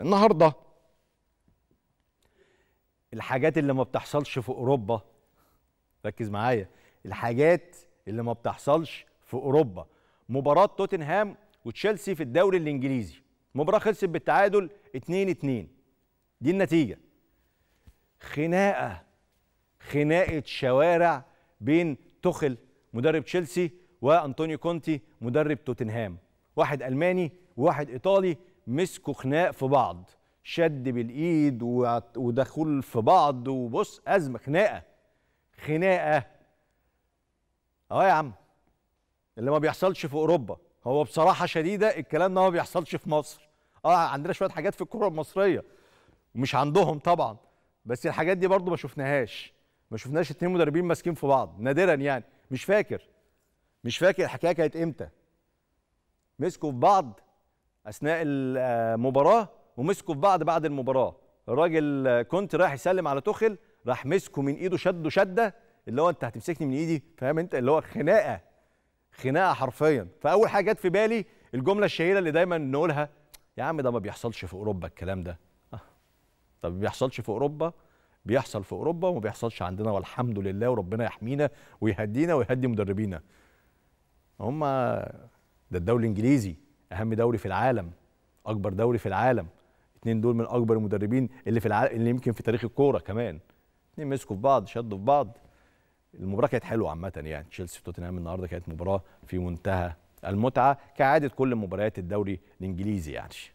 النهارده الحاجات اللي ما بتحصلش في اوروبا ركز معايا الحاجات اللي ما بتحصلش في اوروبا مباراه توتنهام وتشيلسي في الدوري الانجليزي مباراه خلصت بالتعادل 2 2 دي النتيجه خناقه خناقه شوارع بين توخل مدرب تشيلسي وانطونيو كونتي مدرب توتنهام واحد الماني وواحد ايطالي مسكوا خناق في بعض شد بالايد ودخول في بعض وبص ازمه خناقه خناقه اهو يا عم اللي ما بيحصلش في اوروبا هو بصراحه شديده الكلام ده ما بيحصلش في مصر اه عندنا شويه حاجات في الكره المصريه ومش عندهم طبعا بس الحاجات دي برضو ما شفناهاش ما شفناش اتنين مدربين ماسكين في بعض نادرا يعني مش فاكر مش فاكر الحكايه كانت امتى مسكوا في بعض اثناء المباراه ومسكوا في بعض بعد المباراه الراجل كنت رايح يسلم على تخل راح مسكه من ايده شده شده اللي هو انت هتمسكني من ايدي فاهم انت اللي هو خناقه خناقه حرفيا فاول حاجه جت في بالي الجمله الشهيره اللي دايما نقولها يا عم ده ما بيحصلش في اوروبا الكلام ده آه. طب ما بيحصلش في اوروبا بيحصل في اوروبا وما بيحصلش عندنا والحمد لله وربنا يحمينا ويهدينا ويهدي مدربينا هم ده الدوري الانجليزي اهم دوري في العالم اكبر دوري في العالم اتنين دول من اكبر المدربين اللي في العالم اللي يمكن في تاريخ الكوره كمان اتنين مسكوا في بعض شدوا في بعض المباراه كانت حلوه عامه يعني تشيلسي وتوتنهام النهارده كانت مباراه في منتهى المتعه كعاده كل مباريات الدوري الانجليزي يعني